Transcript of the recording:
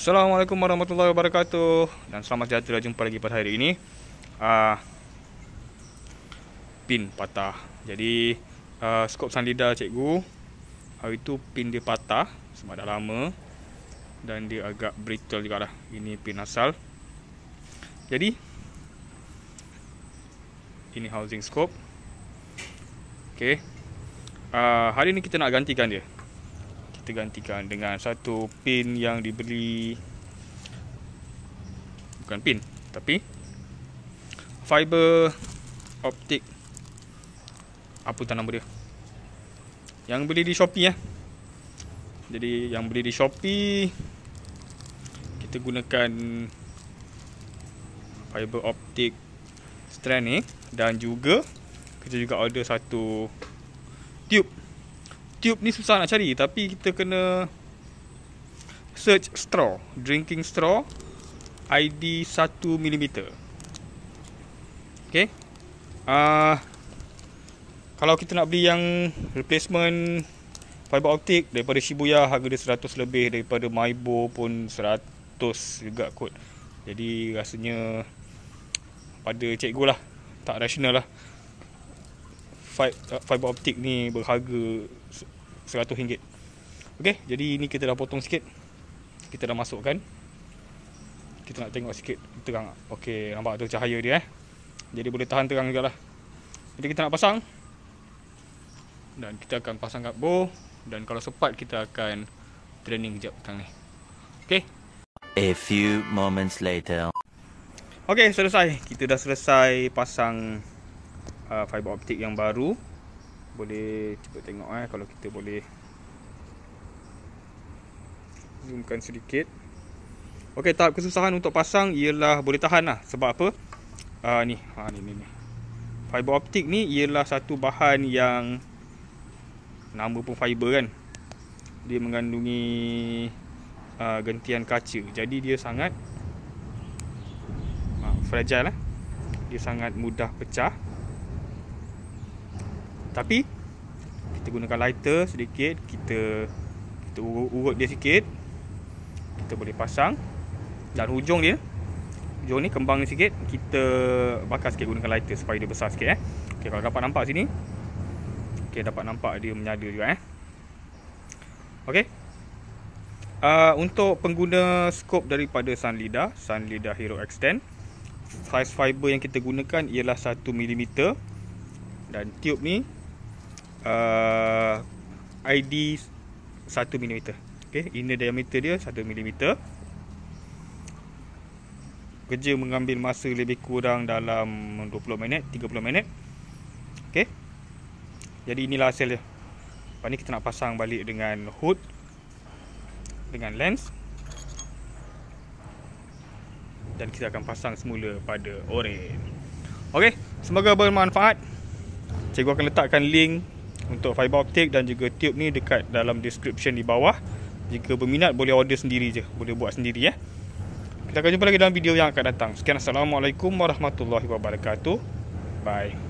Assalamualaikum warahmatullahi wabarakatuh dan selamat sejahtera jumpa lagi pada hari ini. Uh, pin patah. Jadi uh, skop sandida cikgu hari tu pin dia patah sebab dah lama dan dia agak brittle juga lah. Ini pin asal. Jadi ini housing scope. Okay. Uh, ah, hari ni kita nak gantikan dia kita gantikan dengan satu pin yang diberi bukan pin tapi fiber optik apa tu nama dia yang beli di Shopee ya. Jadi yang beli di Shopee kita gunakan fiber optik strand ni dan juga kita juga order satu tube Tube ni susah nak cari tapi kita kena search straw, drinking straw ID 1 mm. Okay, Ah uh, kalau kita nak beli yang replacement fiber optik daripada Shibuya harga dia 100 lebih daripada Maibo pun 100 juga kot. Jadi rasanya pada cikgu lah tak rasional lah. Uh, fiber optik ni berharga RM100. Okey, jadi ini kita dah potong sikit. Kita dah masukkan. Kita nak tengok sikit terang. Okey, nampak tu cahaya dia eh. Jadi boleh tahan terang lah. Jadi kita nak pasang. Dan kita akan pasang kat bow dan kalau sempat kita akan training kejap petang ni. Okey. A few moments later. Okey, selesai. Kita dah selesai pasang uh, fiber optik yang baru boleh cuba tengok eh kalau kita boleh zoomkan sedikit Okey tahap kesusahan untuk pasang ialah boleh tahan lah sebab apa uh, ni ha, ni ni ni fiber optik ni ialah satu bahan yang nama pun fiber kan dia mengandungi uh, ah, gentian kaca jadi dia sangat uh, fragile lah dia sangat mudah pecah tapi kita gunakan lighter sedikit, kita kita urut dia sikit. Kita boleh pasang dan hujung dia hujung ni kembang ni sikit, kita bakar sikit gunakan lighter supaya dia besar sikit eh. Okey, kalau dapat nampak sini. Okey, dapat nampak dia menyala juga eh. Okey. Uh, untuk pengguna scope daripada Sanlida, Sanlida Hero X10 size fiber yang kita gunakan ialah 1mm dan tube ni uh, ID 1 mm. Okey, inner diameter dia 1 mm. Kerja mengambil masa lebih kurang dalam 20 minit, 30 minit. Okey. Jadi inilah hasil dia. Lepas ni kita nak pasang balik dengan hood dengan lens dan kita akan pasang semula pada orange. Okey, semoga bermanfaat. Cikgu akan letakkan link untuk fiber optic dan juga tube ni dekat dalam description di bawah. Jika berminat boleh order sendiri je, boleh buat sendiri ya. Kita akan jumpa lagi dalam video yang akan datang. Sekian Assalamualaikum Warahmatullahi Wabarakatuh. Bye.